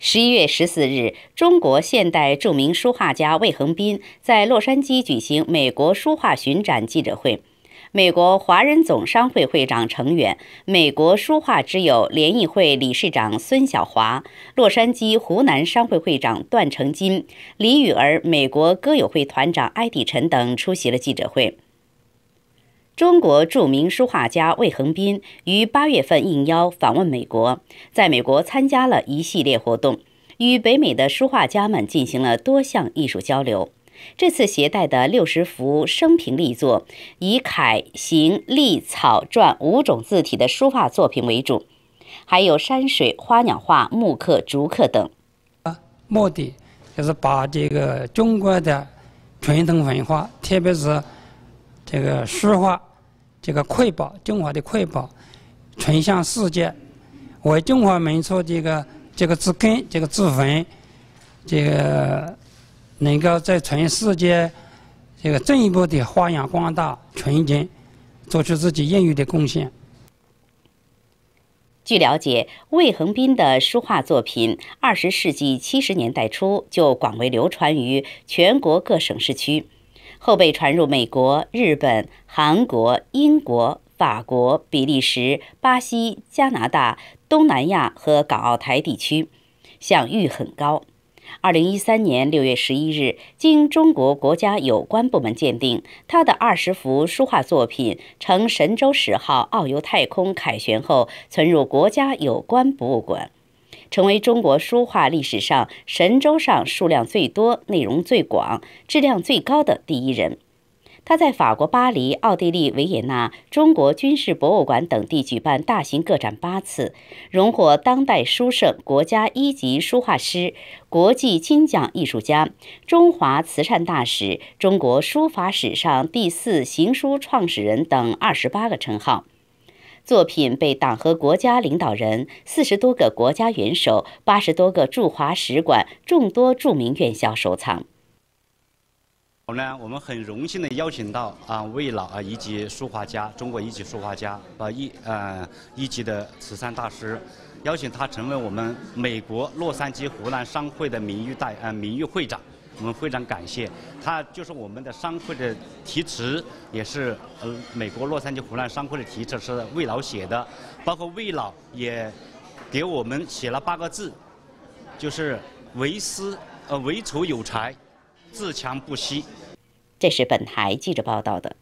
十一月十四日，中国现代著名书画家魏恒斌在洛杉矶举行美国书画巡展记者会。美国华人总商会会长程远、美国书画之友联谊会理事长孙晓华、洛杉矶湖南商会会长段成金、李雨儿、美国歌友会团长埃迪陈等出席了记者会。中国著名书画家魏恒斌于八月份应邀访问美国，在美国参加了一系列活动，与北美的书画家们进行了多项艺术交流。这次携带的六十幅生平力作，以楷、行、隶、草、篆五种字体的书画作品为主，还有山水、花鸟画、木刻、竹刻等。啊，目的就是把这个中国的传统文化，特别是这个书画。这个瑰宝，中华的瑰宝，传向世界，为中华民族这个这个之根、这个之魂，这个能够在全世界这个进一步的发扬光大、传承，做出自己应有的贡献。据了解，魏恒斌的书画作品，二十世纪七十年代初就广为流传于全国各省市区。后被传入美国、日本、韩国、英国、法国、比利时、巴西、加拿大、东南亚和港澳台地区，享誉很高。二零一三年六月十一日，经中国国家有关部门鉴定，他的二十幅书画作品，乘“神舟十号”遨游太空凯旋后，存入国家有关博物馆。成为中国书画历史上神州上数量最多、内容最广、质量最高的第一人。他在法国巴黎、奥地利维也纳、中国军事博物馆等地举办大型个展八次，荣获当代书圣、国家一级书画师、国际金奖艺术家、中华慈善大使、中国书法史上第四行书创始人等二十八个称号。作品被党和国家领导人、四十多个国家元首、八十多个驻华使馆、众多著名院校收藏。好呢，我们很荣幸的邀请到啊魏老啊一级书画家，中国一级书画家啊一呃一级的慈善大师，邀请他成为我们美国洛杉矶湖南商会的名誉代啊名誉会长。我们非常感谢，他就是我们的商会的题词，也是呃美国洛杉矶湖南商会的题词是魏老写的，包括魏老也给我们写了八个字，就是为师呃为丑有才，自强不息。这是本台记者报道的。